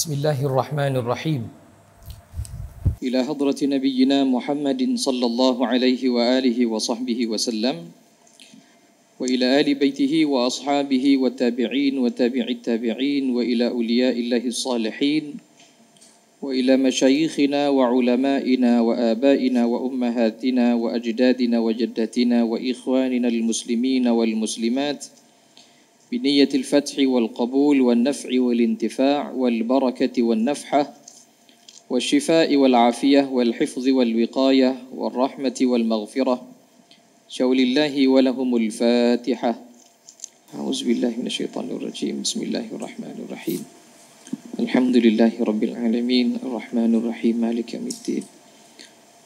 بسم الله الرحمن الرحيم إلى حضرة نبينا محمد صلى الله عليه وآله وصحبه وسلم وإلى آل بيته وأصحابه والتابعين وتابع التابعين وإلى أولياء الله الصالحين وإلى مشايخنا وعلمائنا وآبائنا وأمهاتنا وأجدادنا وجداتنا وإخواننا المسلمين والمسلمات بنية الفتح والقبول والنفع والانتفاع والبركة والنفحة والشفاء والعافية والحفظ والوقاية والرحمة والمغفرة شول لله ولهم الفاتحة أعوذ بالله من الشيطان الرجيم بسم الله الرحمن الرحيم الحمد لله رب العالمين الرحمن الرحيم مالك يوم الدين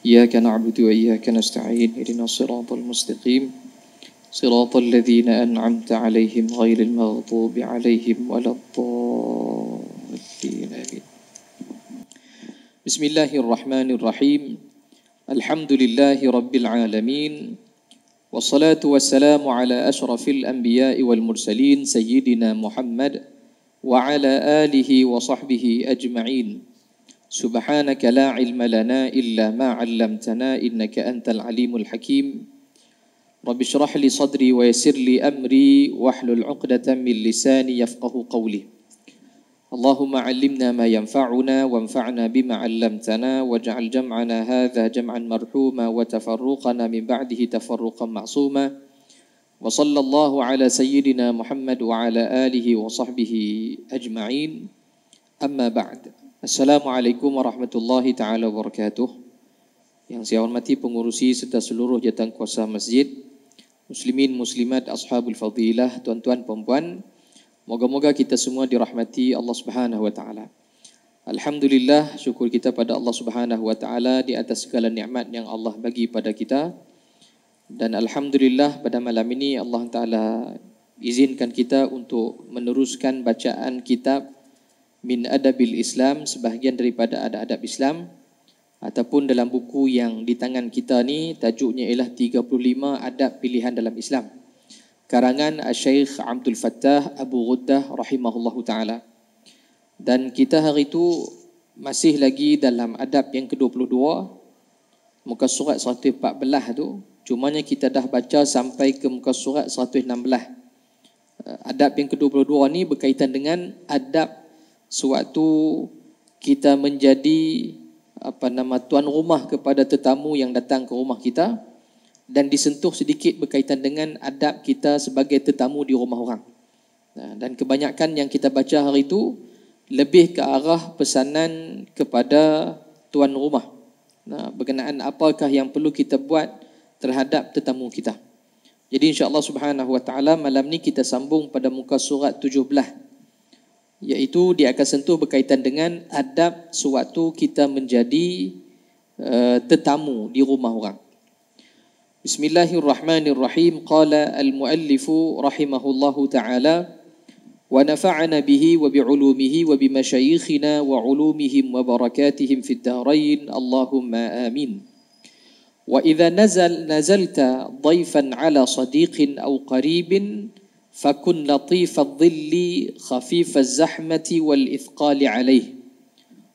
إياك نعبد وإياك نستعين اهدنا الصراط المستقيم صراط الذين أنعمت عليهم غير المغضوب عليهم ولا الضالين بسم الله الرحمن الرحيم الحمد لله رب العالمين والصلاة والسلام على أشرف الأنبياء والمرسلين سيدنا محمد وعلى آله وصحبه أجمعين سبحانك لا علم لنا إلا ما علمتنا إنك أنت العليم الحكيم رب اشرح لي صدري ويسر لي أمري واحلل عقدة من لساني يفقه قولي اللهم علمنا ما ينفعنا وانفعنا بما علمتنا واجعل جمعنا هذا جمعا مرحوما وتفرقنا من بعده تفرقا معصوما وصلى الله على سيدنا محمد وعلى آله وصحبه أجمعين أما بعد السلام عليكم ورحمة الله تعالى وبركاته Yang saya hormati pengurusi serta seluruh jatuh kuasa masjid muslimin muslimat ashabul fadilah tuan-tuan puan-puan moga-moga kita semua dirahmati Allah Subhanahu wa alhamdulillah syukur kita pada Allah Subhanahu wa di atas segala nikmat yang Allah bagi pada kita dan alhamdulillah pada malam ini Allah taala izinkan kita untuk meneruskan bacaan kitab min adabil islam sebahagian daripada adab-adab islam ataupun dalam buku yang di tangan kita ni tajuknya ialah 35 adab pilihan dalam Islam karangan Syekh Abdul Fattah Abu Ghuddah rahimahullahu taala dan kita hari itu masih lagi dalam adab yang ke-22 muka surat 114 tu cumanya kita dah baca sampai ke muka surat 116 eh, adab yang ke-22 ni berkaitan dengan adab sewaktu kita menjadi apa nama tuan rumah kepada tetamu yang datang ke rumah kita dan disentuh sedikit berkaitan dengan adab kita sebagai tetamu di rumah orang. Dan kebanyakan yang kita baca hari itu lebih ke arah pesanan kepada tuan rumah. Nah, berkenaan apakah yang perlu kita buat terhadap tetamu kita. Jadi insya-Allah Subhanahu wa taala malam ni kita sambung pada muka surat 17. Yaitu dia akan sentuh berkaitan dengan adab sewaktu kita menjadi uh, tetamu di rumah orang. Bismillahirrahmanirrahim. Qala al-muallifu rahimahullahu ta'ala wa nafa'ana bihi wa bi'ulumihi wa bimashayikhina wa ulumihim wa barakatihim fid dharain. Allahumma amin. Wa idza nazal nazalta dhaifan ala sadiqin aw qaribin fakun latif al-zilli khafif al-zahmati wal-ithqali alayhi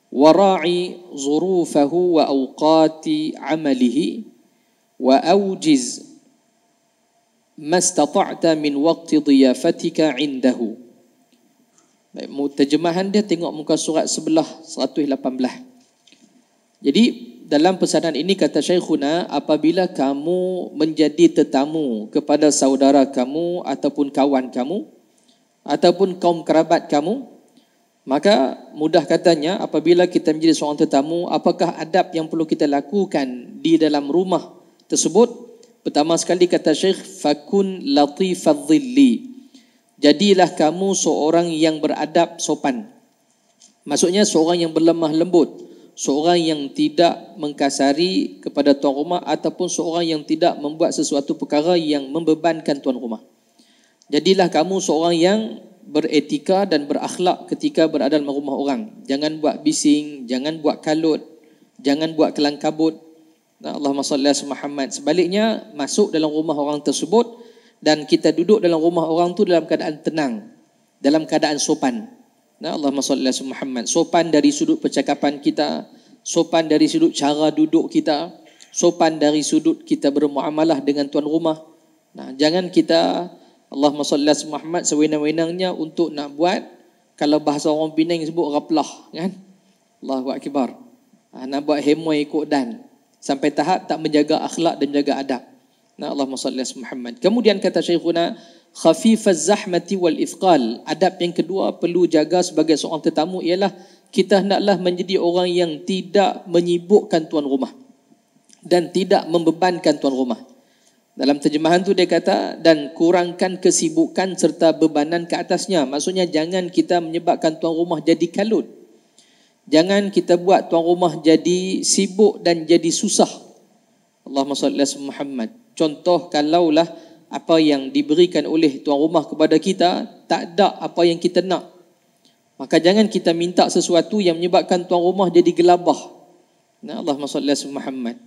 wara'i zurufahu wa awqati amalihi wa awjiz ma istata'ta min waqti diyafatika indahu Baik, terjemahan dia tengok muka surat sebelah 118 jadi dalam pesanan ini kata Syekhuna apabila kamu menjadi tetamu kepada saudara kamu ataupun kawan kamu ataupun kaum kerabat kamu maka mudah katanya apabila kita menjadi seorang tetamu apakah adab yang perlu kita lakukan di dalam rumah tersebut pertama sekali kata Syekh fakun latifadhilli jadilah kamu seorang yang beradab sopan maksudnya seorang yang berlemah lembut seorang yang tidak mengkasari kepada tuan rumah ataupun seorang yang tidak membuat sesuatu perkara yang membebankan tuan rumah. Jadilah kamu seorang yang beretika dan berakhlak ketika berada dalam rumah orang. Jangan buat bising, jangan buat kalut, jangan buat kelang kabut. kelangkabut. Allahumma salli ala Muhammad. Sebaliknya masuk dalam rumah orang tersebut dan kita duduk dalam rumah orang tu dalam keadaan tenang, dalam keadaan sopan. Nah, ya, Allahumma salli ala Muhammad. Sopan dari sudut percakapan kita, sopan dari sudut cara duduk kita, sopan dari sudut kita bermuamalah dengan tuan rumah. Nah, jangan kita Allahumma salli ala Muhammad sewenang-wenangnya untuk nak buat kalau bahasa orang Pinang sebut raplah, kan? Allahu akbar. Ah, nak buat hemoi ikut dan sampai tahap tak menjaga akhlak dan menjaga adab. Nah, Allahumma salli ala Muhammad. Kemudian kata Syekhuna, khafifaz zahmati wal ifqal. Adab yang kedua perlu jaga sebagai seorang tetamu ialah kita hendaklah menjadi orang yang tidak menyibukkan tuan rumah dan tidak membebankan tuan rumah. Dalam terjemahan tu dia kata dan kurangkan kesibukan serta bebanan ke atasnya. Maksudnya jangan kita menyebabkan tuan rumah jadi kalut. Jangan kita buat tuan rumah jadi sibuk dan jadi susah. Allahumma salli ala Muhammad. Contoh kalaulah apa yang diberikan oleh tuan rumah kepada kita tak ada apa yang kita nak maka jangan kita minta sesuatu yang menyebabkan tuan rumah jadi gelabah nah Allah masallallahu alaihi Muhammad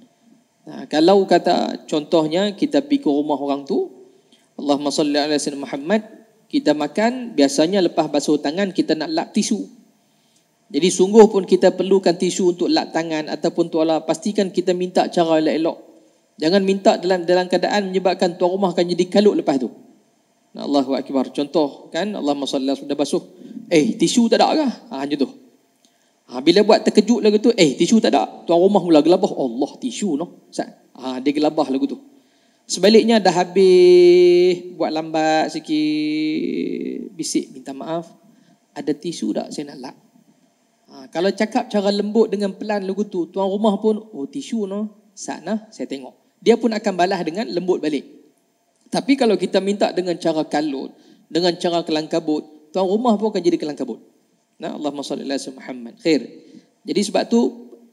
nah kalau kata contohnya kita pergi ke rumah orang tu Allah masallallahu alaihi Muhammad kita makan biasanya lepas basuh tangan kita nak lap tisu jadi sungguh pun kita perlukan tisu untuk lap tangan ataupun tuala pastikan kita minta cara elok-elok Jangan minta dalam dalam keadaan menyebabkan tuan rumah akan jadi kalut lepas tu. Allahu akbar. Contoh kan Allah masallallahu sudah basuh. Eh, tisu tak ada kah? Ha macam tu. Ha, bila buat terkejut lagu tu, eh tisu tak ada. Tuan rumah mula gelabah. Allah tisu noh. Ha, dia gelabah lagu tu. Sebaliknya dah habis buat lambat sikit bisik minta maaf. Ada tisu tak saya nak lap? Ha, kalau cakap cara lembut dengan pelan lagu tu, tuan rumah pun, oh tisu noh. Sat nah, saya tengok dia pun akan balas dengan lembut balik. Tapi kalau kita minta dengan cara kalut, dengan cara kelangkabut, tuan rumah pun akan jadi kelangkabut. Nah, Allah salli ala Muhammad. Khair. Jadi sebab tu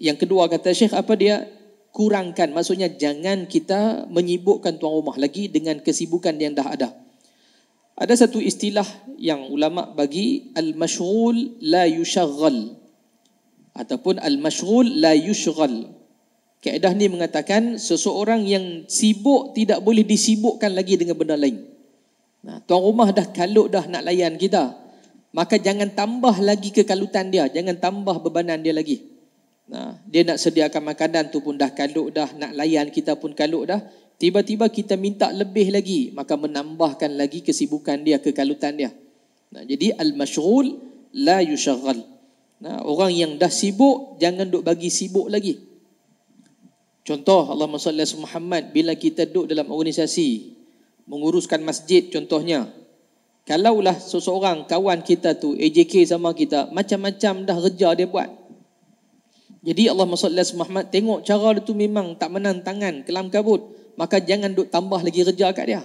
yang kedua kata Syekh apa dia kurangkan maksudnya jangan kita menyibukkan tuan rumah lagi dengan kesibukan yang dah ada. Ada satu istilah yang ulama bagi al-mashghul la yushaghal ataupun al-mashghul la yushghal. Kaedah ni mengatakan seseorang yang sibuk tidak boleh disibukkan lagi dengan benda lain. Nah, tuan rumah dah kalut dah nak layan kita. Maka jangan tambah lagi kekalutan dia, jangan tambah bebanan dia lagi. Nah, dia nak sediakan makanan tu pun dah kalut dah, nak layan kita pun kalut dah. Tiba-tiba kita minta lebih lagi, maka menambahkan lagi kesibukan dia, kekalutan dia. Nah, jadi al-mashghul la yushaghal. Nah, orang yang dah sibuk jangan duk bagi sibuk lagi. Contoh Allah salli ala Muhammad bila kita duduk dalam organisasi menguruskan masjid contohnya. Kalaulah seseorang kawan kita tu AJK sama kita macam-macam dah kerja dia buat. Jadi Allah salli ala Muhammad tengok cara dia tu memang tak menang tangan kelam kabut maka jangan duduk tambah lagi kerja kat dia.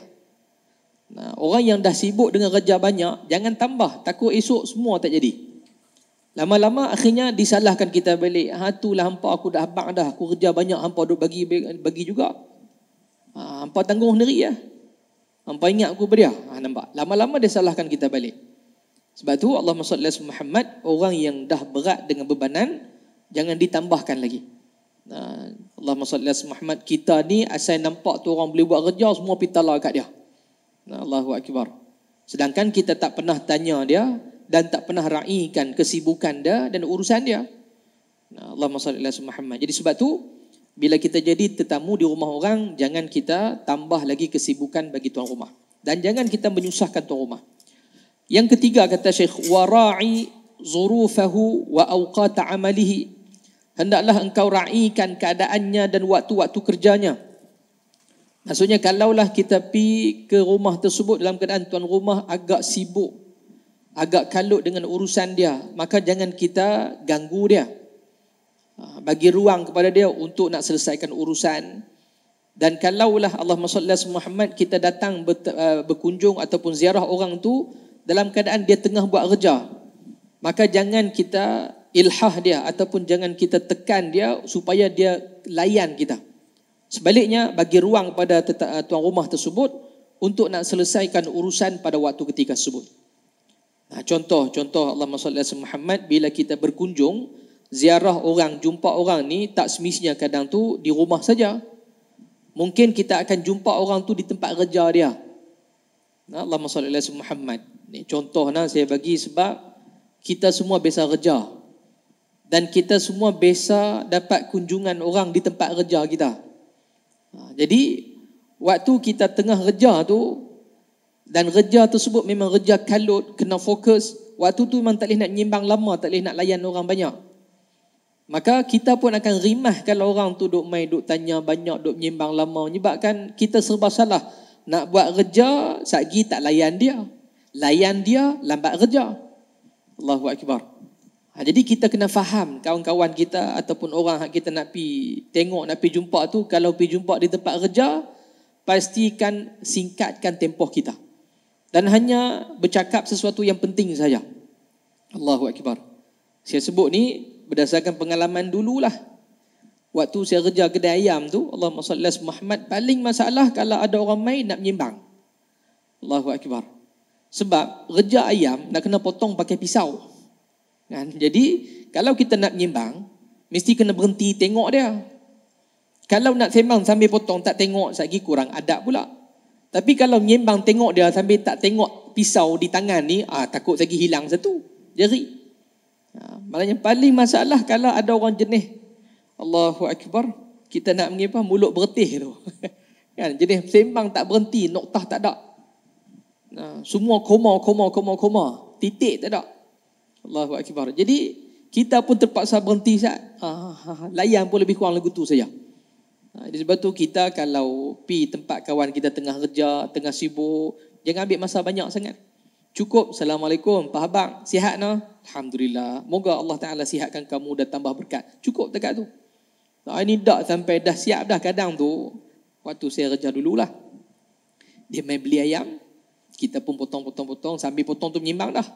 Nah, orang yang dah sibuk dengan kerja banyak jangan tambah takut esok semua tak jadi. Lama-lama akhirnya disalahkan kita balik. Ha itulah hampa aku dah habaq dah. Aku kerja banyak hampa duk bagi bagi juga. Ha hampa tanggung sendiri ya. Hampa ingat aku beria. Ha nampak. Lama-lama dia salahkan kita balik. Sebab tu Allah Subhanahu wa Muhammad orang yang dah berat dengan bebanan jangan ditambahkan lagi. Ha Allah Subhanahu wa Muhammad kita ni asal nampak tu orang boleh buat kerja semua pitalah kat dia. Nah, ha, Allahu akbar. Sedangkan kita tak pernah tanya dia, dan tak pernah raihkan kesibukan dia dan urusan dia. Nah, Allahumma salli Muhammad. Jadi sebab tu bila kita jadi tetamu di rumah orang, jangan kita tambah lagi kesibukan bagi tuan rumah dan jangan kita menyusahkan tuan rumah. Yang ketiga kata Syekh Warai zurufahu wa auqat amalihi hendaklah engkau raihkan keadaannya dan waktu-waktu kerjanya maksudnya kalaulah kita pi ke rumah tersebut dalam keadaan tuan rumah agak sibuk agak kalut dengan urusan dia, maka jangan kita ganggu dia. Ha, bagi ruang kepada dia untuk nak selesaikan urusan. Dan kalaulah Allah SWT Muhammad kita datang eh, berkunjung ataupun ziarah orang tu dalam keadaan dia tengah buat kerja. Maka jangan kita ilhah dia ataupun jangan kita tekan dia supaya dia layan kita. Sebaliknya bagi ruang pada tuan rumah tersebut untuk nak selesaikan urusan pada waktu ketika tersebut. Nah, ha, contoh, contoh Allah SWT Muhammad, bila kita berkunjung, ziarah orang, jumpa orang ni, tak semisnya kadang tu di rumah saja. Mungkin kita akan jumpa orang tu di tempat kerja dia. Nah, Allah SWT Muhammad. Ni contoh nah, saya bagi sebab kita semua biasa kerja. Dan kita semua biasa dapat kunjungan orang di tempat kerja kita. Nah, ha, jadi, waktu kita tengah kerja tu, dan reja tersebut memang kerja kalut, kena fokus. Waktu tu memang tak boleh nak nyimbang lama, tak boleh nak layan orang banyak. Maka kita pun akan rimah kalau orang tu duk main, duk tanya banyak, duk nyimbang lama. Menyebabkan kita serba salah. Nak buat kerja, sagi tak layan dia. Layan dia, lambat reja. Allahu Akbar. Ha, jadi kita kena faham kawan-kawan kita ataupun orang yang kita nak pi tengok, nak pi jumpa tu, kalau pi jumpa di tempat kerja pastikan singkatkan tempoh kita dan hanya bercakap sesuatu yang penting saja. Allahu akbar. Saya sebut ni berdasarkan pengalaman dululah. Waktu saya kerja kedai ayam tu, Allahumma salli Muhammad paling masalah kalau ada orang main nak menyimbang. Allahu akbar. Sebab kerja ayam nak kena potong pakai pisau. Kan? Jadi kalau kita nak menyimbang, mesti kena berhenti tengok dia. Kalau nak sembang sambil potong tak tengok, lagi kurang adab pula. Tapi kalau menyembang tengok dia sambil tak tengok pisau di tangan ni, ah takut lagi hilang satu jari. Malah yang paling masalah kalau ada orang jenis Allahu Akbar, kita nak mengipah mulut bertih tu. kan, jenis sembang tak berhenti, noktah tak ada. Nah, semua koma, koma, koma, koma. Titik tak ada. Allahu Akbar. Jadi, kita pun terpaksa berhenti saat ah, layan pun lebih kurang lagu tu saja. Ha, sebab tu kita kalau pi tempat kawan kita tengah kerja, tengah sibuk, jangan ambil masa banyak sangat. Cukup. Assalamualaikum. Pak Abang, sihat no? Alhamdulillah. Moga Allah Ta'ala sihatkan kamu dan tambah berkat. Cukup dekat tu. Nah ha, ini dah sampai dah siap dah kadang tu. Waktu saya kerja dululah. Dia main beli ayam. Kita pun potong-potong-potong. Sambil potong tu menyimbang dah.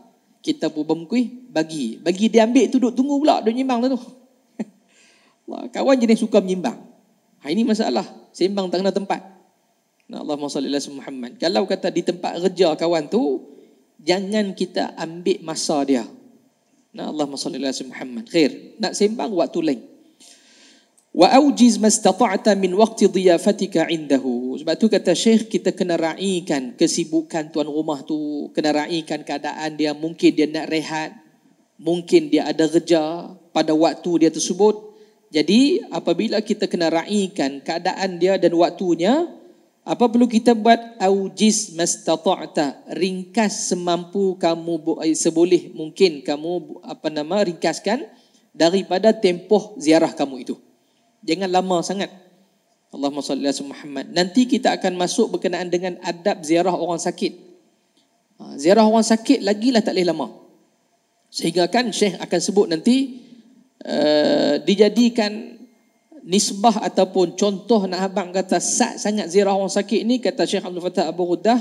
Kita pun bermukuih. Bagi. Bagi dia ambil tu duduk tunggu pula. Dia menyimbang lah tu. Kawan jenis suka menyimbang. Ha, ini masalah. Sembang tak kena tempat. Allahumma salli ala Muhammad. Kalau kata di tempat kerja kawan tu, jangan kita ambil masa dia. Nah Allahumma salli Muhammad. Khair. Nak sembang waktu lain. Wa awjiz mastata'ta min waqti diyafatika indahu. Sebab tu kata Syekh kita kena raikan kesibukan tuan rumah tu, kena raikan keadaan dia, mungkin dia nak rehat, mungkin dia ada kerja pada waktu dia tersebut, jadi apabila kita kena raikan keadaan dia dan waktunya, apa perlu kita buat? Aujiz mastata'ta. Ringkas semampu kamu eh, seboleh mungkin kamu apa nama ringkaskan daripada tempoh ziarah kamu itu. Jangan lama sangat. Allahumma salli ala Muhammad. Nanti kita akan masuk berkenaan dengan adab ziarah orang sakit. Ha, ziarah orang sakit lagilah tak boleh lama. Sehingga kan Syekh akan sebut nanti Eh, dijadikan nisbah ataupun contoh nak abang kata sak sangat ziarah orang sakit ni kata Syekh Abdul Fattah Abu Ghuddah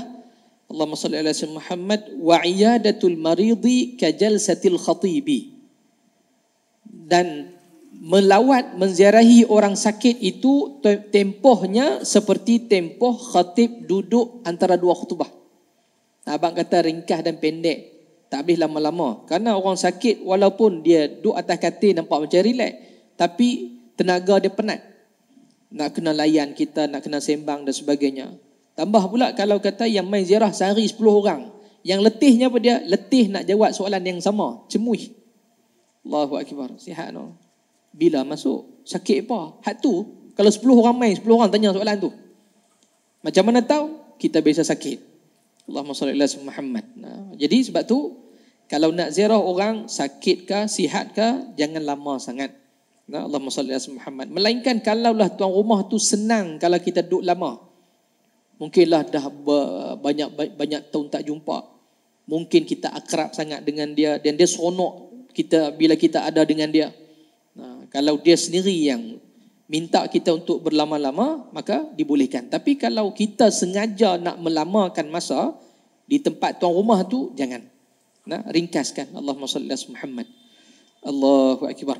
Allahumma salli ala sayyidina Muhammad wa iyadatul maridi ka jalsatil khatibi dan melawat menziarahi orang sakit itu tempohnya seperti tempoh khatib duduk antara dua khutbah abang kata ringkas dan pendek tak habis lama-lama. Kerana orang sakit walaupun dia duduk atas katil nampak macam relax. Tapi tenaga dia penat. Nak kena layan kita, nak kena sembang dan sebagainya. Tambah pula kalau kata yang main ziarah sehari 10 orang. Yang letihnya apa dia? Letih nak jawab soalan yang sama. Cemuih. Allahu Akbar. Sihat no. Bila masuk? Sakit apa? Hak tu? Kalau 10 orang main, 10 orang tanya soalan tu. Macam mana tahu? Kita biasa sakit. Allahumma salli ala Muhammad. jadi sebab tu kalau nak ziarah orang sakit ke sihat ke jangan lama sangat nah, ya, Allahumma salli ala Muhammad melainkan kalaulah tuan rumah tu senang kalau kita duduk lama mungkinlah dah banyak banyak tahun tak jumpa mungkin kita akrab sangat dengan dia dan dia seronok kita bila kita ada dengan dia nah, ha, kalau dia sendiri yang minta kita untuk berlama-lama maka dibolehkan tapi kalau kita sengaja nak melamakan masa di tempat tuan rumah tu jangan Nah, ringkaskan Allahumma salli ala Muhammad. Allahu akbar.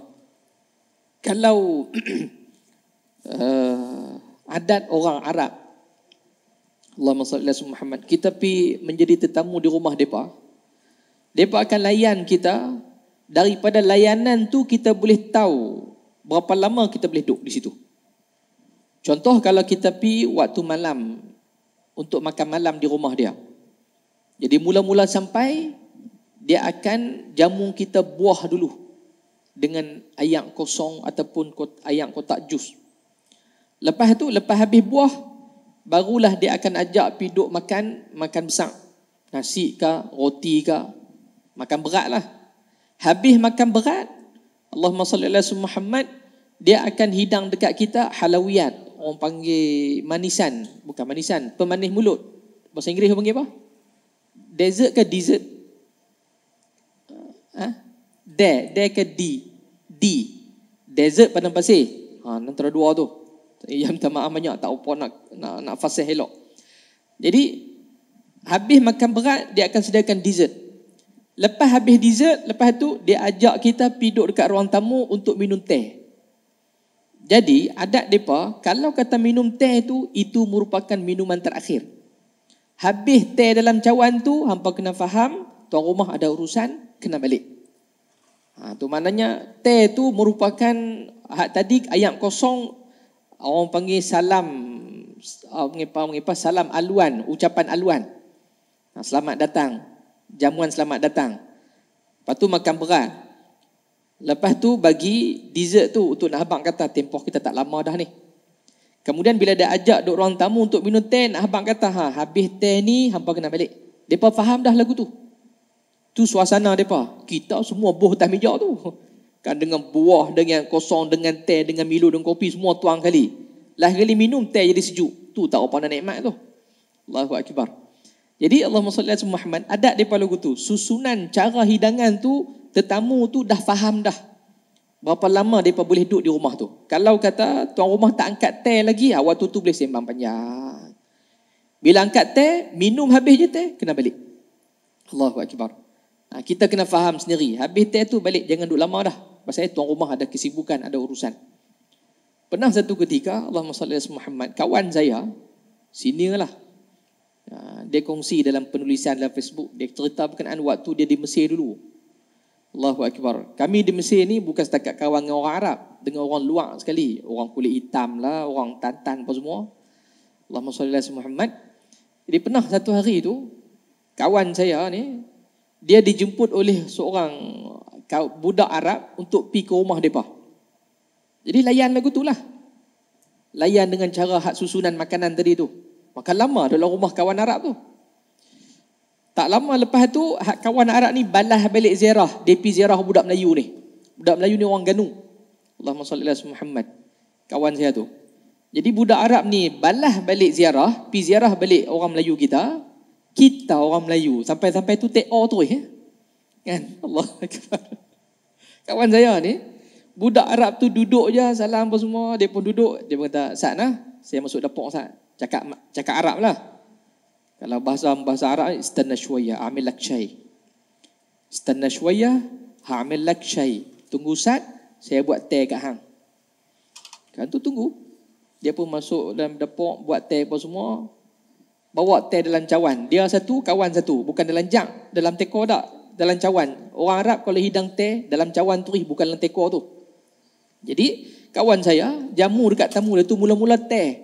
Kalau uh, adat orang Arab Allahumma salli ala Muhammad, kita pi menjadi tetamu di rumah depa. Depa akan layan kita daripada layanan tu kita boleh tahu berapa lama kita boleh duduk di situ. Contoh kalau kita pi waktu malam untuk makan malam di rumah dia. Jadi mula-mula sampai dia akan jamu kita buah dulu dengan ayam kosong ataupun ayam kotak jus. Lepas tu lepas habis buah barulah dia akan ajak pi duk makan makan besar. Nasi ke, roti ke, makan berat lah. Habis makan berat, Allahumma salli ala Muhammad, dia akan hidang dekat kita halawiyat. Orang panggil manisan, bukan manisan, pemanis mulut. Bahasa Inggeris orang panggil apa? Dessert ke dessert? Dek, ha? dek ke di? Di. Desert padang pasir. Ha, antara dua tu. Yang minta maaf banyak, tak apa nak, nak, nak fasih elok. Jadi, habis makan berat, dia akan sediakan dessert. Lepas habis dessert, lepas tu dia ajak kita pi duduk dekat ruang tamu untuk minum teh. Jadi, adat mereka, kalau kata minum teh tu, itu merupakan minuman terakhir. Habis teh dalam cawan tu, hampa kena faham, tuan rumah ada urusan, kena balik. Ha, tu maknanya te tu merupakan hak tadi ayam kosong orang panggil salam mengipas apa salam aluan ucapan aluan ha, selamat datang jamuan selamat datang lepas tu makan berat lepas tu bagi dessert tu untuk nak abang kata tempoh kita tak lama dah ni kemudian bila dia ajak duk ruang tamu untuk minum teh nak abang kata ha habis teh ni hampa kena balik depa faham dah lagu tu Tu suasana mereka. Kita semua boh atas meja tu. Kan dengan buah, dengan kosong, dengan teh, dengan milo, dengan kopi, semua tuang kali. Lah kali minum, teh jadi sejuk. Tu tak apa nak nikmat tu. Allahu Akbar. Jadi Allah SWT Muhammad, ada mereka lagu tu. Susunan cara hidangan tu, tetamu tu dah faham dah. Berapa lama mereka boleh duduk di rumah tu. Kalau kata tuan rumah tak angkat teh lagi, awak tu tu boleh sembang panjang. Bila angkat teh, minum habis je teh, kena balik. Allahu Akbar. Allahu Akbar. Ha, kita kena faham sendiri. Habis tiap tu balik jangan duduk lama dah. Pasal eh, tuan rumah ada kesibukan, ada urusan. Pernah satu ketika Allah salli ala Muhammad, kawan saya senior lah. Ha, dia kongsi dalam penulisan dalam Facebook, dia cerita berkenaan waktu dia di Mesir dulu. Allahu Akbar. Kami di Mesir ni bukan setakat kawan dengan orang Arab, dengan orang luar sekali. Orang kulit hitam lah, orang tantan apa semua. Allahumma salli ala Muhammad. Jadi pernah satu hari tu, kawan saya ni, dia dijemput oleh seorang budak Arab untuk pi ke rumah mereka. Jadi layan lagu tu lah. Layan dengan cara hak susunan makanan tadi tu. Makan lama dalam rumah kawan Arab tu. Tak lama lepas tu, hak kawan Arab ni balas balik ziarah. Dia pergi ziarah budak Melayu ni. Budak Melayu ni orang ganu. Allahumma salli ala Muhammad. Kawan saya tu. Jadi budak Arab ni balas balik ziarah, Pi ziarah balik orang Melayu kita, kita orang Melayu sampai-sampai tu take all tu eh. Kan? Allah Kawan saya ni, budak Arab tu duduk je salam apa semua, dia pun duduk, dia pun kata, "Sat nah, saya masuk dapur sat." Cakap cakap Arab lah. Kalau bahasa bahasa Arab istana shwaya, amil lak shay. Istana shwaya, ha amil lak shay. Tunggu sat, saya buat teh kat hang. Kan tu tunggu. Dia pun masuk dalam dapur buat teh apa semua, bawa teh dalam cawan. Dia satu, kawan satu. Bukan dalam jak, dalam teko tak? Dalam cawan. Orang Arab kalau hidang teh, dalam cawan tu, bukan dalam teko tu. Jadi, kawan saya, jamu dekat tamu dia tu, mula-mula teh.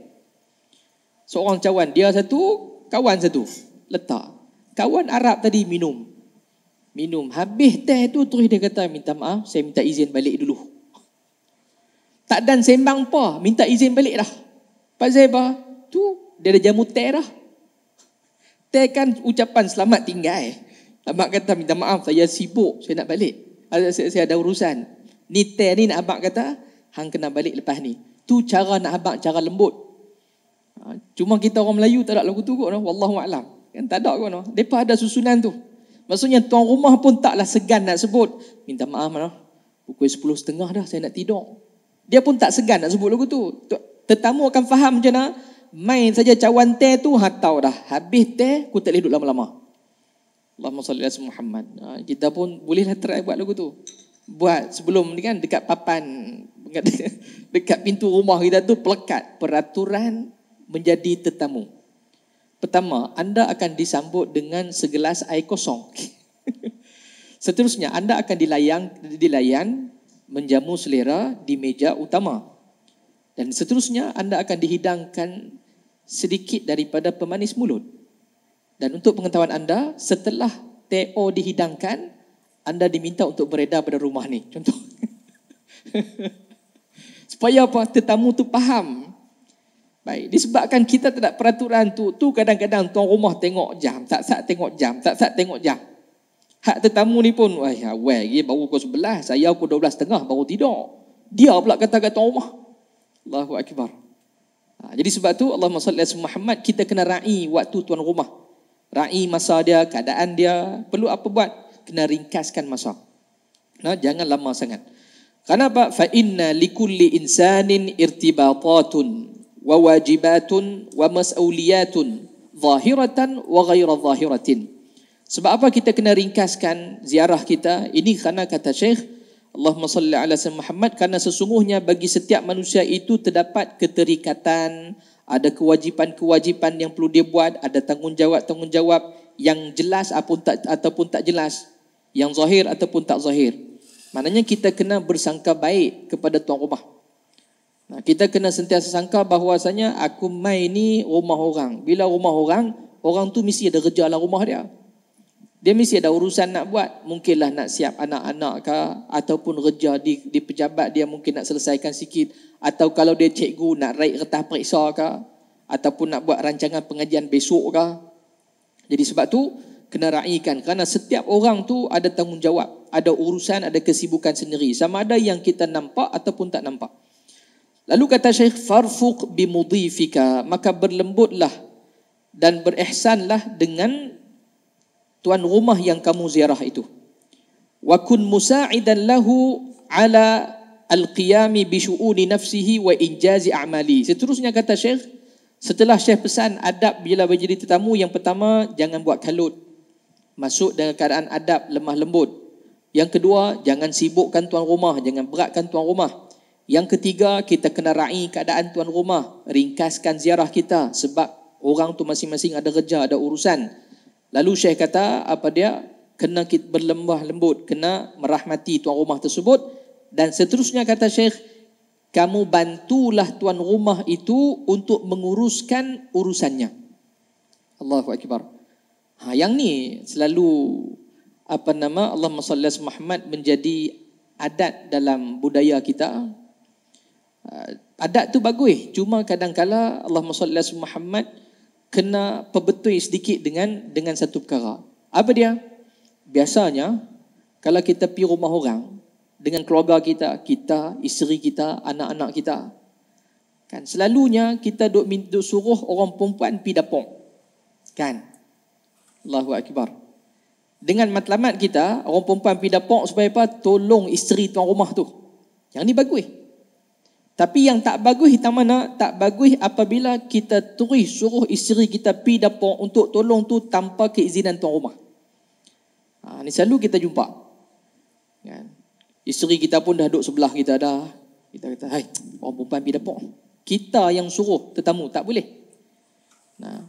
Seorang cawan. Dia satu, kawan satu. Letak. Kawan Arab tadi minum. Minum. Habis teh tu, turis dia kata, minta maaf, saya minta izin balik dulu. Tak dan sembang apa, minta izin balik dah. pak Zeba Tu, dia ada jamu teh dah kan ucapan selamat tinggal. Abang kata minta maaf saya sibuk saya nak balik. Saya, saya ada urusan. Ni teh ni nak abang kata hang kena balik lepas ni. Tu cara nak abang cara lembut. Ha, cuma kita orang Melayu tak ada lagu tu kot. Wallahu a'lam. Kan tak ada kot. No. Depa ada susunan tu. Maksudnya tuan rumah pun taklah segan nak sebut. Minta maaf mana? Pukul 10.30 dah saya nak tidur. Dia pun tak segan nak sebut lagu tu. Tetamu akan faham macam mana? main saja cawan teh tu hatau dah. Habis teh, aku tak boleh duduk lama-lama. Allahumma salli ala Muhammad. Ha, kita pun bolehlah try buat lagu tu. Buat sebelum ni kan dekat papan, dekat pintu rumah kita tu pelekat. Peraturan menjadi tetamu. Pertama, anda akan disambut dengan segelas air kosong. Seterusnya, anda akan dilayang, dilayan menjamu selera di meja utama. Dan seterusnya, anda akan dihidangkan sedikit daripada pemanis mulut. Dan untuk pengetahuan anda, setelah TO dihidangkan, anda diminta untuk beredar pada rumah ni. Contoh. Supaya apa? Tetamu tu faham. Baik, disebabkan kita tak ada peraturan tu, tu kadang-kadang tuan rumah tengok jam, tak sat tengok jam, tak sat tengok jam. Hak tetamu ni pun, wah, ya, wah, dia baru pukul 11, saya pukul 12.30 baru tidur. Dia pula kata kat tuan rumah. Allahu Akbar. Ha, jadi sebab tu Allah salli ala Muhammad kita kena ra'i waktu tuan rumah. Ra'i masa dia, keadaan dia, perlu apa buat? Kena ringkaskan masa. ha, jangan lama sangat. Kenapa? Fa likulli insanin irtibatatun wa wajibatun wa mas'uliyatun zahiratan wa ghaira zahiratin. Sebab apa kita kena ringkaskan ziarah kita? Ini kerana kata Syekh, Allahumma salli ala sayyidina Muhammad kerana sesungguhnya bagi setiap manusia itu terdapat keterikatan, ada kewajipan-kewajipan yang perlu dia buat, ada tanggungjawab-tanggungjawab yang jelas ataupun tak ataupun tak jelas, yang zahir ataupun tak zahir. Maknanya kita kena bersangka baik kepada tuan rumah. Nah, kita kena sentiasa sangka bahawasanya aku mai ni rumah orang. Bila rumah orang, orang tu mesti ada kerja dalam rumah dia. Dia mesti ada urusan nak buat. Mungkinlah nak siap anak-anak ke ataupun kerja di, di pejabat dia mungkin nak selesaikan sikit. Atau kalau dia cikgu nak raik retah periksa ke ataupun nak buat rancangan pengajian besok ke. Jadi sebab tu kena raikan. Kerana setiap orang tu ada tanggungjawab. Ada urusan, ada kesibukan sendiri. Sama ada yang kita nampak ataupun tak nampak. Lalu kata Syekh Farfuq bimudifika. Maka berlembutlah dan berihsanlah dengan tuan rumah yang kamu ziarah itu. Wa kun musa'idan lahu ala al-qiyami bi syu'uni nafsihi wa injazi a'mali. Seterusnya kata Syekh, setelah Syekh pesan adab bila berjadi tetamu, yang pertama jangan buat kalut. Masuk dengan keadaan adab lemah lembut. Yang kedua, jangan sibukkan tuan rumah, jangan beratkan tuan rumah. Yang ketiga, kita kena ra'i keadaan tuan rumah, ringkaskan ziarah kita sebab orang tu masing-masing ada kerja, ada urusan. Lalu Syekh kata apa dia kena kita berlembah lembut, kena merahmati tuan rumah tersebut dan seterusnya kata Syekh kamu bantulah tuan rumah itu untuk menguruskan urusannya. Allahu akbar. Ha yang ni selalu apa nama Allah Allahumma salli Muhammad menjadi adat dalam budaya kita. Ha, adat tu bagus cuma kadang Allah Allahumma salli Muhammad kena perbetul sedikit dengan dengan satu perkara. Apa dia? Biasanya kalau kita pergi rumah orang dengan keluarga kita, kita, isteri kita, anak-anak kita. Kan selalunya kita duk, duk suruh orang perempuan pi dapur. Kan? Allahu akbar. Dengan matlamat kita, orang perempuan pi dapur supaya apa? Tolong isteri tuan rumah tu. Yang ni bagus. Tapi yang tak bagus hitam mana? Tak bagus apabila kita turis suruh isteri kita pi dapur untuk tolong tu tanpa keizinan tuan rumah. Ha, ni selalu kita jumpa. Kan? Isteri kita pun dah duduk sebelah kita dah. Kita kata, hai, orang perempuan pi dapur. Kita yang suruh tetamu, tak boleh. Nah,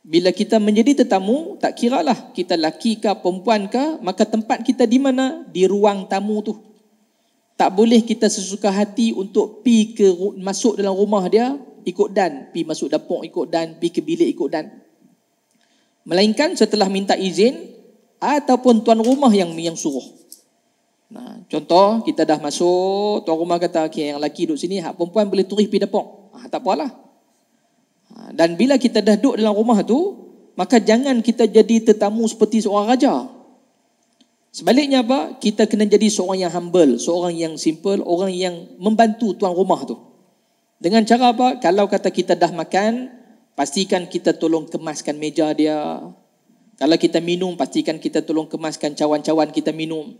bila kita menjadi tetamu, tak kira lah kita lelaki ke perempuan ke, maka tempat kita di mana? Di ruang tamu tu tak boleh kita sesuka hati untuk pi ke masuk dalam rumah dia ikut dan pi masuk dapur ikut dan pi ke bilik ikut dan melainkan setelah minta izin ataupun tuan rumah yang yang suruh nah contoh kita dah masuk tuan rumah kata okay, yang lelaki duduk sini hak perempuan boleh turis pi dapur ah tak apalah ah, dan bila kita dah duduk dalam rumah tu maka jangan kita jadi tetamu seperti seorang raja Sebaliknya apa? Kita kena jadi seorang yang humble, seorang yang simple, orang yang membantu tuan rumah tu. Dengan cara apa? Kalau kata kita dah makan, pastikan kita tolong kemaskan meja dia. Kalau kita minum, pastikan kita tolong kemaskan cawan-cawan kita minum.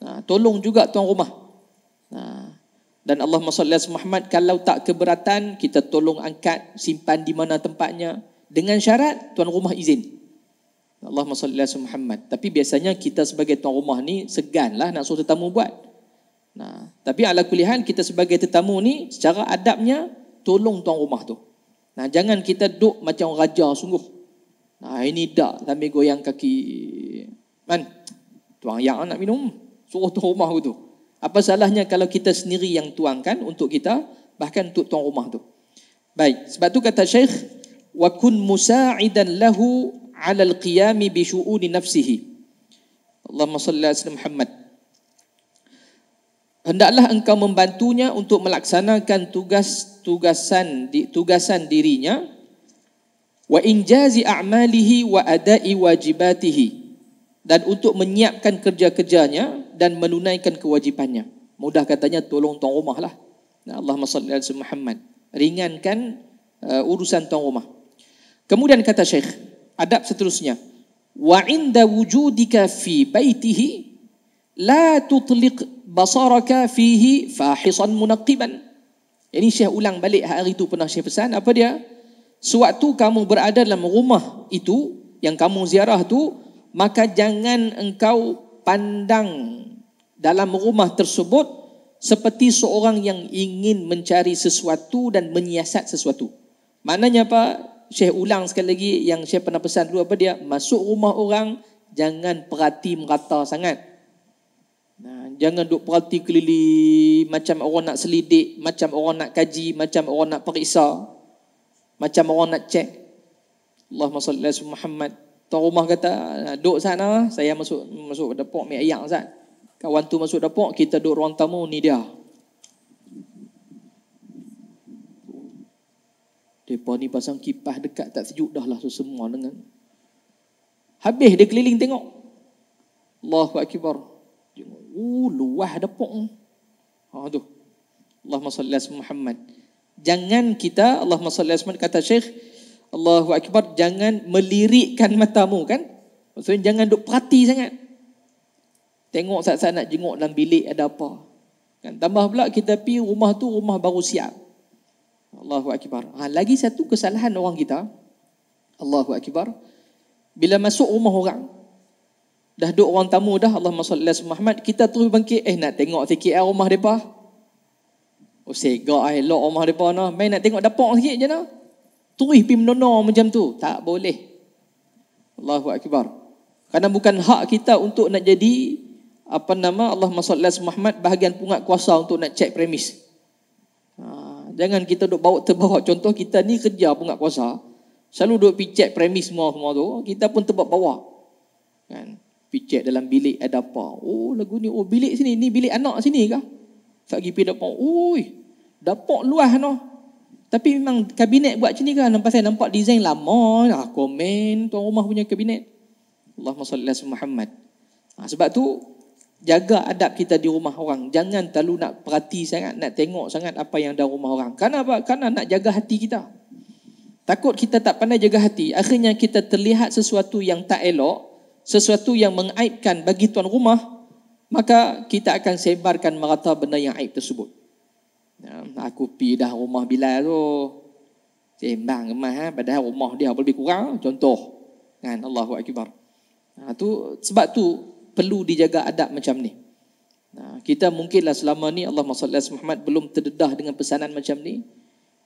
Ha, tolong juga tuan rumah. Ha, dan Allah SWT Muhammad, kalau tak keberatan, kita tolong angkat, simpan di mana tempatnya. Dengan syarat, tuan rumah izin. Allah salli ala Muhammad. Tapi biasanya kita sebagai tuan rumah ni seganlah nak suruh tetamu buat. Nah, tapi ala kulihan kita sebagai tetamu ni secara adabnya tolong tuan rumah tu. Nah, jangan kita duk macam raja sungguh. Nah, ini dak sambil goyang kaki. Man, tuang yang nak minum, suruh tuan rumah tu. Apa salahnya kalau kita sendiri yang tuangkan untuk kita bahkan untuk tuan rumah tu. Baik, sebab tu kata Syekh wa kun musa'idan lahu ala al-qiyami bi syu'uni nafsihi. Allahumma salli ala sallam Muhammad. Hendaklah engkau membantunya untuk melaksanakan tugas-tugasan di tugasan dirinya wa injazi a'malihi wa ada'i wajibatihi dan untuk menyiapkan kerja-kerjanya dan menunaikan kewajipannya. Mudah katanya tolong tuan rumah lah. Ya, Allahumma salli ala Muhammad. Ringankan uh, urusan tuan rumah. Kemudian kata Syekh, adab seterusnya wa inda wujudika fi baitihi la tutliq basaraka fihi fahisan munaqiban ini syekh ulang balik hari itu pernah syekh pesan apa dia sewaktu kamu berada dalam rumah itu yang kamu ziarah tu maka jangan engkau pandang dalam rumah tersebut seperti seorang yang ingin mencari sesuatu dan menyiasat sesuatu. Maknanya apa? Syekh ulang sekali lagi yang saya pernah pesan dulu apa dia? Masuk rumah orang, jangan perhati merata sangat. Nah, jangan duk perhati keliling macam orang nak selidik, macam orang nak kaji, macam orang nak periksa, macam orang nak cek. Allahumma salli ala Muhammad. Tuan rumah kata, ah, duk sana, saya masuk masuk dapur mi ayam sat. Kawan tu masuk dapur, kita duk ruang tamu ni dia. Mereka ni pasang kipas dekat tak sejuk dah lah so semua dengan. Habis dia keliling tengok. Allahu Akbar. Tengok. Uh, luah depok. Ha, tu. Allah salli ala Muhammad. Jangan kita, Allah salli ala Muhammad kata Syekh, Allah Allahu Akbar, jangan melirikkan matamu kan? Maksudnya jangan duk perhati sangat. Tengok saat-saat nak jenguk dalam bilik ada apa. Kan? Tambah pula kita pergi rumah tu rumah baru siap. Allahu akbar. Ha, lagi satu kesalahan orang kita. Allahu akbar. Bila masuk rumah orang dah duduk orang tamu dah Allah salli ala Muhammad kita terus bangkit eh nak tengok fikir eh, rumah depa. Oh segak eh lok rumah depa no. Main nak tengok dapur sikit je no. Terus pi menonor macam tu. Tak boleh. Allahu akbar. Karena bukan hak kita untuk nak jadi apa nama Allah salli ala Muhammad bahagian pungat kuasa untuk nak cek premis. Jangan kita duk bawa terbawa. Contoh kita ni kerja pun tak kuasa. Selalu duk picit premis semua-semua tu. Kita pun terbawa-bawa. Kan? Picit dalam bilik ada apa. Oh lagu ni. Oh bilik sini. Ni bilik anak sini kah? Tak pergi pergi dapur. Ui. Dapur luas no. Tapi memang kabinet buat macam ni kan? Nampak saya nampak desain lama. Ah, komen tuan rumah punya kabinet. Allahumma salli ala Muhammad. Ah, sebab tu jaga adab kita di rumah orang. Jangan terlalu nak perhati sangat, nak tengok sangat apa yang dalam rumah orang. Karena apa? Karena nak jaga hati kita. Takut kita tak pandai jaga hati. Akhirnya kita terlihat sesuatu yang tak elok, sesuatu yang mengaibkan bagi tuan rumah, maka kita akan sebarkan merata benda yang aib tersebut. Ya, aku pi dah rumah bila tu. Sembang kemah ha? padahal rumah dia lebih kurang contoh. Kan Allahu akbar. Ha, tu sebab tu perlu dijaga adab macam ni. Nah, kita mungkinlah selama ni Allah SWT Muhammad belum terdedah dengan pesanan macam ni.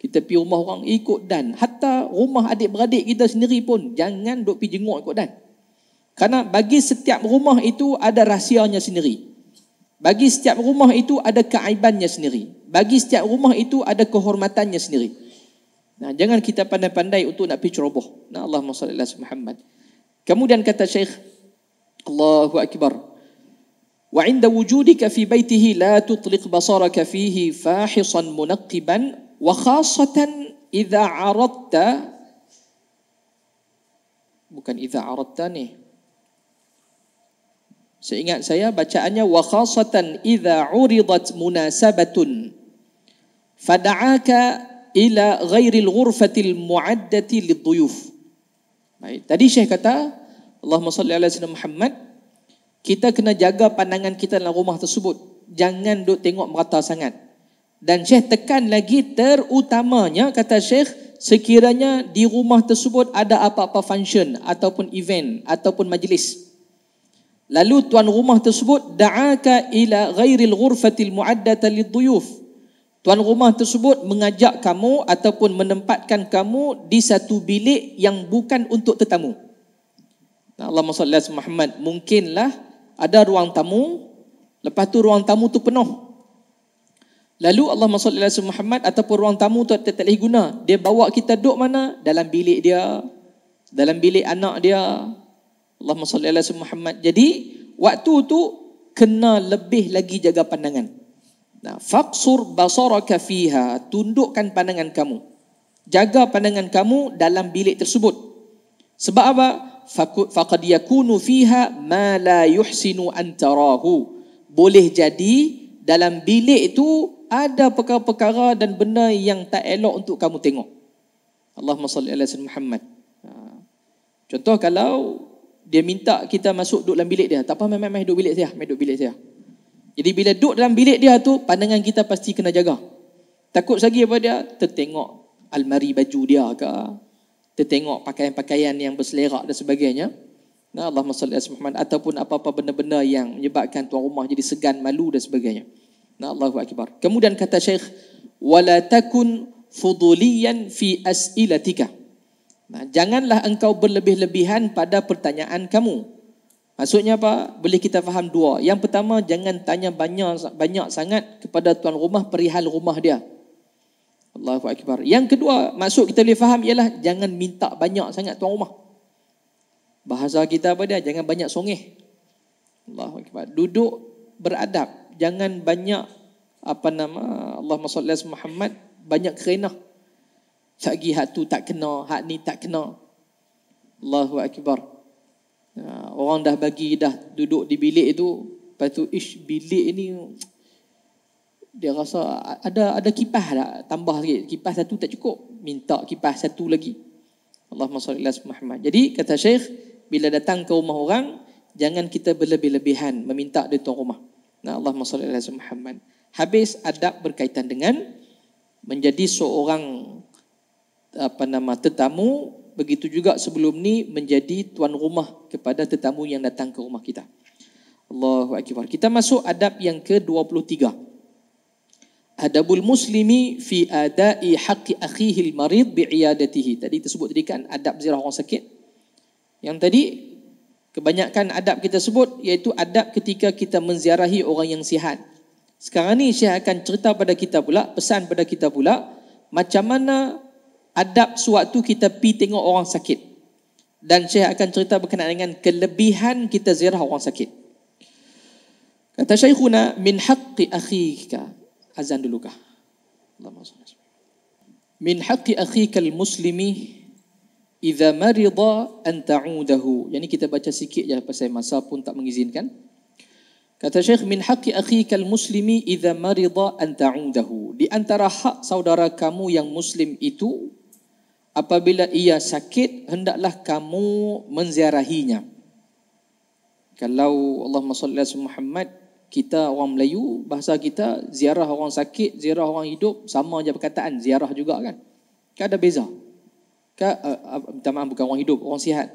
Kita pergi rumah orang ikut dan. Hatta rumah adik-beradik kita sendiri pun jangan dok pergi jenguk ikut dan. Karena bagi setiap rumah itu ada rahsianya sendiri. Bagi setiap rumah itu ada keaibannya sendiri. Bagi setiap rumah itu ada kehormatannya sendiri. Nah, jangan kita pandai-pandai untuk nak pergi ceroboh. Nah, Allahumma salli ala Muhammad. Kemudian kata Syekh, الله أكبر وعند وجودك في بيته لا تطلق بصرك فيه فاحصا منقبا وخاصة إذا عرضت bukan إذا عرضت nih Seingat saya bacaannya wa khasatan idza uridat munasabatun fada'aka ila ghairil ghurfatil mu'addati lidhuyuf. Baik, tadi Syekh kata Allahumma salli ala sayyidina Muhammad kita kena jaga pandangan kita dalam rumah tersebut jangan duk tengok merata sangat dan syekh tekan lagi terutamanya kata syekh sekiranya di rumah tersebut ada apa-apa function ataupun event ataupun majlis lalu tuan rumah tersebut da'aka ila ghairil ghurfatil mu'addata lidduyuf Tuan rumah tersebut mengajak kamu ataupun menempatkan kamu di satu bilik yang bukan untuk tetamu. Allahumma salli ala Muhammad. Mungkinlah ada ruang tamu, lepas tu ruang tamu tu penuh. Lalu Allahumma salli ala Muhammad ataupun ruang tamu tu tak boleh guna. Dia bawa kita duduk mana? Dalam bilik dia, dalam bilik anak dia. Allahumma salli ala Muhammad. Jadi waktu tu kena lebih lagi jaga pandangan. Nah, faksur basaraka kafiha tundukkan pandangan kamu. Jaga pandangan kamu dalam bilik tersebut. Sebab apa? faqad yakunu fiha ma la yuhsinu an tarahu boleh jadi dalam bilik itu ada perkara-perkara dan benda yang tak elok untuk kamu tengok Allahumma salli alaihi wasallam. Muhammad ha. contoh kalau dia minta kita masuk duduk dalam bilik dia tak apa mai mai duduk bilik saya mai duduk bilik saya jadi bila duduk dalam bilik dia tu pandangan kita pasti kena jaga takut lagi apa dia tertengok almari baju dia ke kita tengok pakaian-pakaian yang berselerak dan sebagainya nah Allah salli ala Muhammad ataupun apa-apa benda-benda yang menyebabkan tuan rumah jadi segan malu dan sebagainya nah Allahu akbar kemudian kata syekh wala takun fuduliyan fi as'ilatika nah janganlah engkau berlebih-lebihan pada pertanyaan kamu maksudnya apa boleh kita faham dua yang pertama jangan tanya banyak banyak sangat kepada tuan rumah perihal rumah dia Allahu Akbar. Yang kedua, maksud kita boleh faham ialah jangan minta banyak sangat tuan rumah. Bahasa kita apa dia? Jangan banyak songeh. Allahu Akbar. Duduk beradab. Jangan banyak apa nama Allahumma salli ala Muhammad banyak kerenah. Lagi hak tu tak kena, hak ni tak kena. Allahu Akbar. Ha, orang dah bagi, dah duduk di bilik itu. Lepas tu, ish, bilik ni dia rasa ada ada kipas tak tambah sikit kipas satu tak cukup minta kipas satu lagi Allahumma salli ala Muhammad jadi kata syekh bila datang ke rumah orang jangan kita berlebih-lebihan meminta dia tuan rumah nah Allahumma salli ala Muhammad habis adab berkaitan dengan menjadi seorang apa nama tetamu begitu juga sebelum ni menjadi tuan rumah kepada tetamu yang datang ke rumah kita Allahu akbar kita masuk adab yang ke-23 adabul muslimi fi adai haqqi akhihi al-marid bi'iyadatihi. Tadi kita sebut tadi kan adab ziarah orang sakit. Yang tadi kebanyakan adab kita sebut iaitu adab ketika kita menziarahi orang yang sihat. Sekarang ni Syekh akan cerita pada kita pula, pesan pada kita pula macam mana adab sewaktu kita pi tengok orang sakit. Dan Syekh akan cerita berkenaan dengan kelebihan kita ziarah orang sakit. Kata Syekhuna min haqqi akhika azan dulu kah? Min haqqi akhikal muslimi idza marida an ta'udahu. Yani kita baca sikit je pasal masa pun tak mengizinkan. Kata Syekh min haqqi akhikal muslimi idza marida an ta'udahu. Di antara hak saudara kamu yang muslim itu apabila ia sakit hendaklah kamu menziarahinya. Kalau Allahumma salli ala Muhammad kita orang Melayu, bahasa kita ziarah orang sakit, ziarah orang hidup, sama je perkataan, ziarah juga kan. Kan ada beza. Kan, eh, eh, minta uh, bukan orang hidup, orang sihat.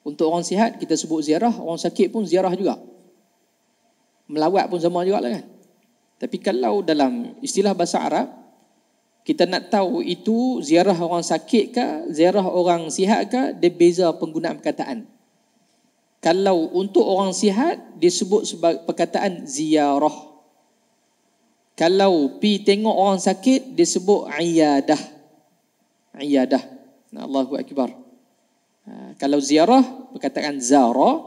Untuk orang sihat, kita sebut ziarah, orang sakit pun ziarah juga. Melawat pun sama juga lah kan. Tapi kalau dalam istilah bahasa Arab, kita nak tahu itu ziarah orang sakit kah, ziarah orang sihat kah, dia beza penggunaan perkataan kalau untuk orang sihat disebut sebagai perkataan ziarah kalau pi tengok orang sakit disebut iadah iadah Allahu akbar ha, kalau ziarah perkataan zara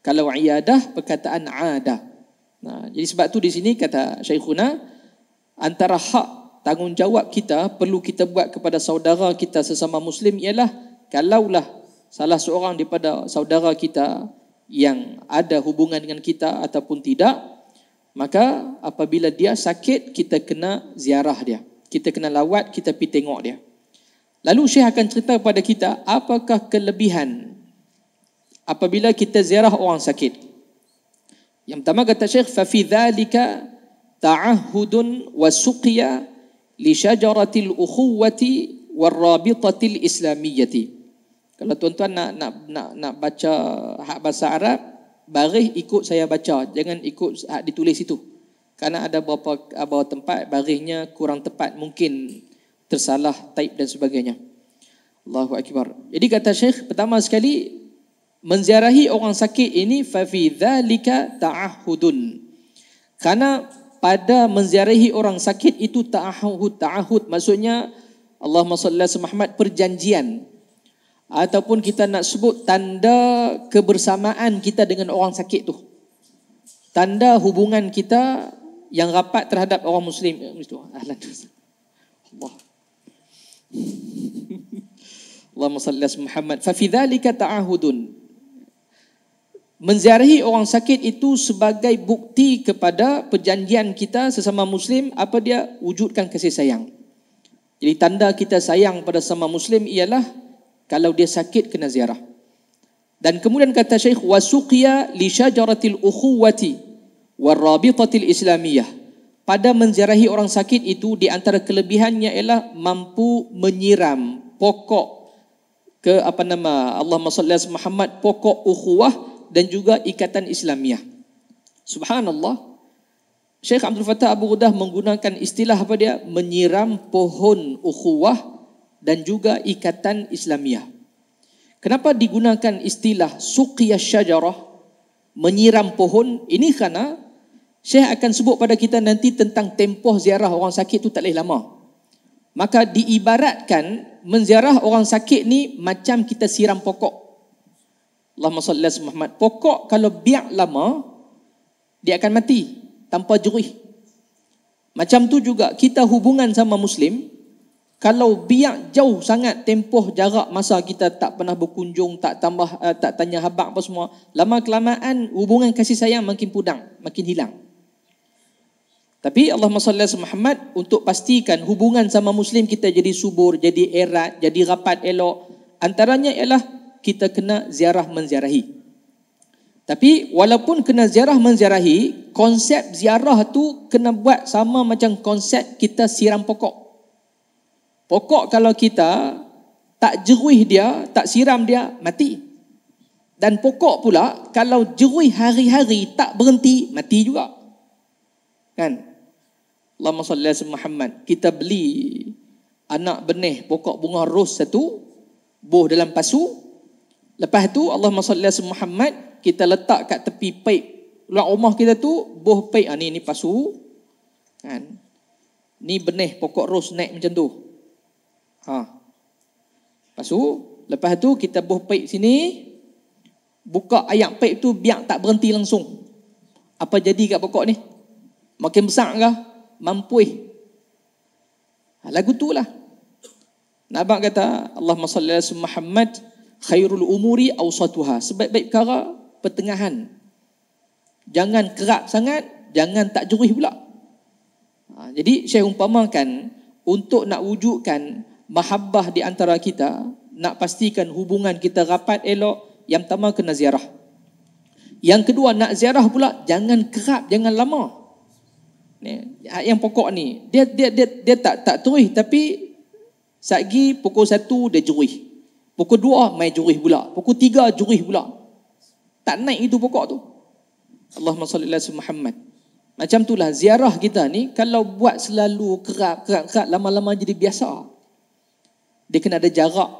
kalau iadah perkataan ada nah ha, jadi sebab tu di sini kata syaikhuna antara hak tanggungjawab kita perlu kita buat kepada saudara kita sesama muslim ialah kalaulah salah seorang daripada saudara kita yang ada hubungan dengan kita ataupun tidak maka apabila dia sakit kita kena ziarah dia kita kena lawat kita pergi tengok dia lalu syekh akan cerita kepada kita apakah kelebihan apabila kita ziarah orang sakit yang pertama kata syekh fa fi dhalika ta'ahudun wa suqya li syajaratil ukhuwati war rabitatil islamiyyati kalau tuan-tuan nak nak nak nak baca hak bahasa Arab, barih ikut saya baca, jangan ikut hak ditulis itu. Karena ada beberapa beberapa tempat barihnya kurang tepat, mungkin tersalah taip dan sebagainya. Allahu akbar. Jadi kata Syekh pertama sekali menziarahi orang sakit ini fa fi dzalika ta'ahudun. Karena pada menziarahi orang sakit itu ta'ahud ta'ahud maksudnya Allahumma salli ala Muhammad perjanjian ataupun kita nak sebut tanda kebersamaan kita dengan orang sakit tu. Tanda hubungan kita yang rapat terhadap orang muslim itu. Eh, Allah. Allahumma salli Muhammad. Fa fi dhalika ta'ahudun. Menziarahi orang sakit itu sebagai bukti kepada perjanjian kita sesama muslim apa dia wujudkan kasih sayang. Jadi tanda kita sayang pada sesama muslim ialah kalau dia sakit kena ziarah dan kemudian kata syekh wasuqiya li syajaratil ukhuwati war rabitatil islamiyah pada menziarahi orang sakit itu di antara kelebihannya ialah mampu menyiram pokok ke apa nama Allah salli ala Muhammad pokok ukhuwah dan juga ikatan Islamiah. subhanallah Syekh Abdul Fattah Abu Ghudah menggunakan istilah apa dia menyiram pohon ukhuwah dan juga ikatan Islamiah. Kenapa digunakan istilah suqiyah syajarah, menyiram pohon? Ini kerana Syekh akan sebut pada kita nanti tentang tempoh ziarah orang sakit itu tak boleh lama. Maka diibaratkan menziarah orang sakit ni macam kita siram pokok. Allahumma salli ala Muhammad. Pokok kalau biak lama, dia akan mati tanpa jerih. Macam tu juga kita hubungan sama Muslim, kalau biak jauh sangat tempoh jarak masa kita tak pernah berkunjung tak tambah uh, tak tanya habaq apa semua lama kelamaan hubungan kasih sayang makin pudang makin hilang tapi Allah masya alaihi Muhammad untuk pastikan hubungan sama muslim kita jadi subur jadi erat jadi rapat elok antaranya ialah kita kena ziarah menziarahi tapi walaupun kena ziarah menziarahi konsep ziarah tu kena buat sama macam konsep kita siram pokok Pokok kalau kita tak jeruih dia, tak siram dia, mati. Dan pokok pula kalau jeruih hari-hari tak berhenti, mati juga. Kan? Allahumma salli ala Muhammad. Kita beli anak benih pokok bunga ros satu, boh dalam pasu. Lepas tu Allahumma salli ala Muhammad, kita letak kat tepi paip. Luar rumah kita tu, boh paip. Ha, ah, ni, ni pasu. Kan? Ni benih pokok ros naik macam tu. Ha. Lepas tu, lepas tu kita buh paip sini, buka ayat paip tu biar tak berhenti langsung. Apa jadi kat pokok ni? Makin besar kah? Mampu. Ha, lagu tu lah. Nabak kata, Allahumma salli ala khairul umuri awsatuha. sebab baik perkara, pertengahan. Jangan kerap sangat, jangan tak jurih pula. Ha, jadi, saya umpamakan, untuk nak wujudkan mahabbah di antara kita nak pastikan hubungan kita rapat elok yang pertama kena ziarah yang kedua nak ziarah pula jangan kerap jangan lama ni yang pokok ni dia dia dia, dia tak tak terih tapi satgi pukul 1 dia jerih pukul 2 mai jerih pula pukul 3 jerih pula tak naik itu pokok tu Allahumma salli ala Muhammad macam itulah ziarah kita ni kalau buat selalu kerap kerap, kerap lama-lama jadi biasa dia kena ada jarak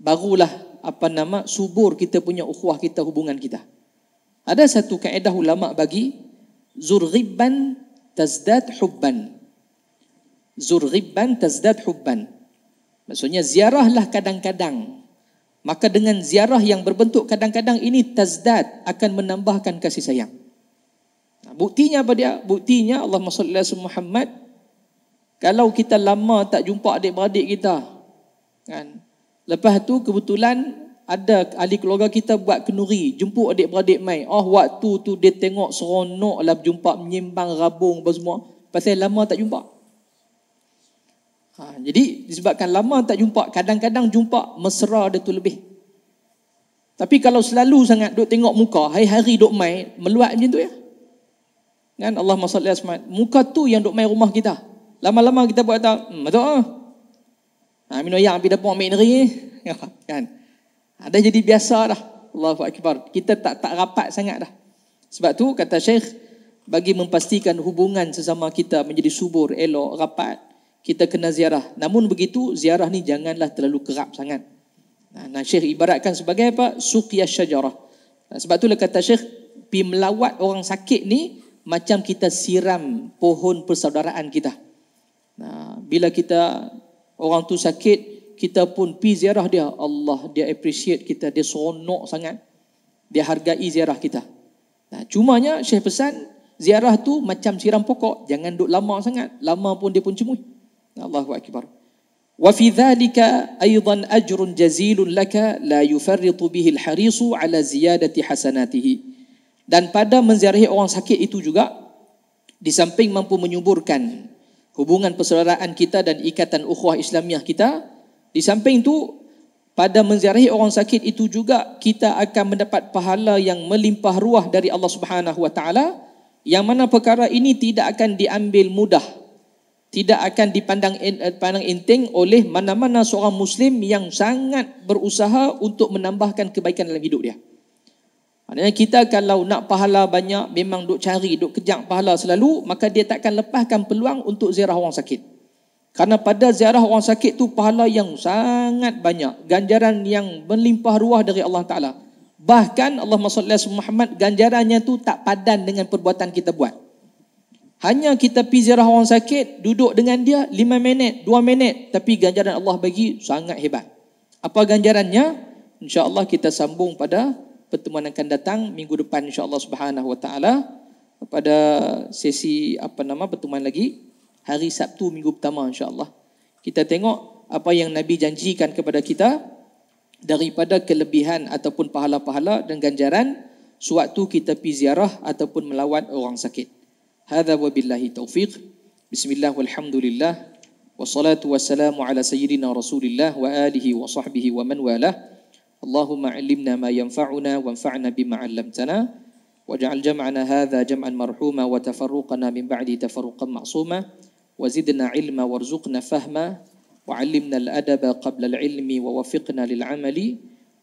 barulah apa nama subur kita punya ukhuwah kita hubungan kita ada satu kaedah ulama bagi zurghiban tazdad hubban zurghiban tazdad hubban maksudnya ziarahlah kadang-kadang maka dengan ziarah yang berbentuk kadang-kadang ini tazdad akan menambahkan kasih sayang buktinya apa dia buktinya Allah salli ala Muhammad kalau kita lama tak jumpa adik-beradik kita Kan? Lepas tu kebetulan ada ahli keluarga kita buat kenuri, jumpa adik-beradik mai. Oh waktu tu dia tengok seronok lah jumpa menyimbang rabung apa semua. Pasal lama tak jumpa. Ha, jadi disebabkan lama tak jumpa, kadang-kadang jumpa mesra dia tu lebih. Tapi kalau selalu sangat duk tengok muka, hari-hari duk mai, meluat macam tu ya. Kan Allah SWT, muka tu yang duk mai rumah kita. Lama-lama kita buat tak, hmm, betul ah. Ha, minum ayam pergi dapur ambil neri. Ya, kan? Ha, dah jadi biasa dah. Allahu Akbar. Kita tak tak rapat sangat dah. Sebab tu kata Syekh, bagi memastikan hubungan sesama kita menjadi subur, elok, rapat, kita kena ziarah. Namun begitu, ziarah ni janganlah terlalu kerap sangat. Ha, nah, Syekh ibaratkan sebagai apa? Suqya syajarah. Ha, sebab tu lah kata Syekh, pi melawat orang sakit ni macam kita siram pohon persaudaraan kita. Nah, bila kita Orang tu sakit, kita pun pi ziarah dia. Allah dia appreciate kita, dia seronok sangat. Dia hargai ziarah kita. Nah, cumanya Syekh pesan ziarah tu macam siram pokok, jangan duduk lama sangat. Lama pun dia pun cemui. Allahu akbar. Wa fi dhalika aydan ajrun jazilun laka la yufarritu bihi al-harisu ala ziyadati hasanatihi. Dan pada menziarahi orang sakit itu juga di samping mampu menyuburkan hubungan persaudaraan kita dan ikatan ukhuwah Islamiah kita. Di samping itu, pada menziarahi orang sakit itu juga kita akan mendapat pahala yang melimpah ruah dari Allah Subhanahu wa taala yang mana perkara ini tidak akan diambil mudah tidak akan dipandang eh, pandang enteng oleh mana-mana seorang muslim yang sangat berusaha untuk menambahkan kebaikan dalam hidup dia. Maknanya kita kalau nak pahala banyak memang duk cari, duk kejar pahala selalu, maka dia takkan lepaskan peluang untuk ziarah orang sakit. Karena pada ziarah orang sakit tu pahala yang sangat banyak, ganjaran yang melimpah ruah dari Allah Taala. Bahkan Allah Subhanahu wa Muhammad ganjarannya tu tak padan dengan perbuatan kita buat. Hanya kita pergi ziarah orang sakit, duduk dengan dia 5 minit, 2 minit, tapi ganjaran Allah bagi sangat hebat. Apa ganjarannya? InsyaAllah kita sambung pada pertemuan akan datang minggu depan insya-Allah Subhanahu wa taala pada sesi apa nama pertemuan lagi hari Sabtu minggu pertama insya-Allah. Kita tengok apa yang Nabi janjikan kepada kita daripada kelebihan ataupun pahala-pahala dan ganjaran sewaktu kita pi ziarah ataupun melawat orang sakit. Hadza wabillahi taufiq. Bismillah walhamdulillah. Wassalatu wassalamu ala sayyidina Rasulillah wa alihi wa sahbihi wa man walah. Wa اللهم علمنا ما ينفعنا وانفعنا بما علمتنا واجعل جمعنا هذا جمعا مرحوما وتفرقنا من بعده تفرقا معصوما وزدنا علما وارزقنا فهما وعلمنا الادب قبل العلم ووفقنا للعمل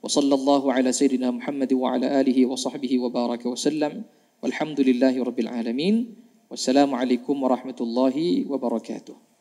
وصلى الله على سيدنا محمد وعلى اله وصحبه وبارك وسلم والحمد لله رب العالمين والسلام عليكم ورحمه الله وبركاته